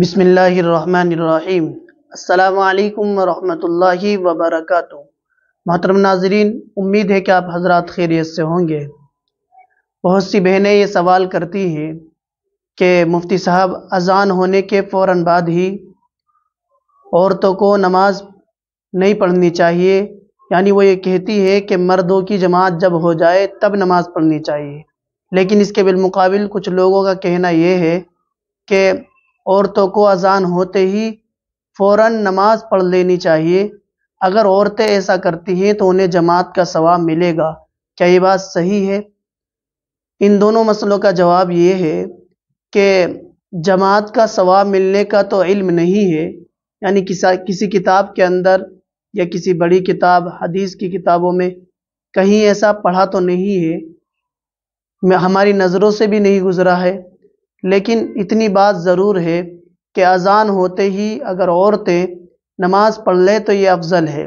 बिसमीम अल्लाम वरहमतुल्लाहि वबरकatuh मोहतरम नाजरीन उम्मीद है कि आप हजरत खैरियत से होंगे बहुत सी बहनें ये सवाल करती हैं कि मुफ्ती साहब अजान होने के फ़ौर बाद ही औरतों को नमाज नहीं पढ़नी चाहिए यानी वो ये कहती है कि मर्दों की जमात जब हो जाए तब नमाज़ पढ़नी चाहिए लेकिन इसके बिलमुकाबिल कुछ लोगों का कहना ये है कि औरतों को अजान होते ही फ़ौर नमाज पढ़ लेनी चाहिए अगर औरतें ऐसा करती हैं तो उन्हें जमात का सवाब मिलेगा क्या ये बात सही है इन दोनों मसलों का जवाब ये है कि जमात का सवाब मिलने का तो इल्म नहीं है यानी किसा किसी किताब के अंदर या किसी बड़ी किताब हदीस की किताबों में कहीं ऐसा पढ़ा तो नहीं है हमारी नज़रों से भी नहीं गुज़रा है लेकिन इतनी बात ज़रूर है कि अजान होते ही अगर औरतें नमाज़ पढ़ लें तो ये अफ़ज़ल है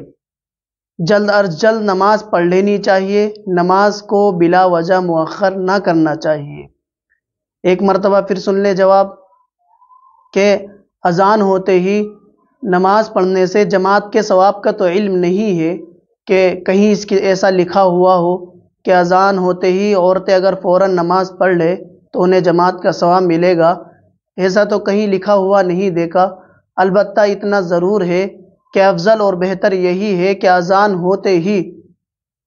जल्द अज जल्द नमाज़ पढ़ लेनी चाहिए नमाज को बिला वजह मौखर ना करना चाहिए एक मरतबा फिर सुन ले जवाब के अजान होते ही नमाज पढ़ने से जमात के सवाब का तो इल्म नहीं है कि कहीं इसकी ऐसा लिखा हुआ हो कि अजान होते ही औरतें अगर फ़ौर नमाज़ पढ़ लें तो उन्हें जमात का सवाब मिलेगा ऐसा तो कहीं लिखा हुआ नहीं देखा अलबत् इतना ज़रूर है कि अफजल और बेहतर यही है कि अजान होते ही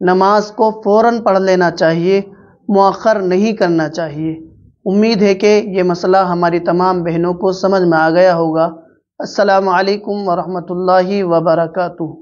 नमाज को फ़ौर पढ़ लेना चाहिए मौखर नहीं करना चाहिए उम्मीद है कि ये मसला हमारी तमाम बहनों को समझ में आ गया होगा असलकम वरहमल वबरकू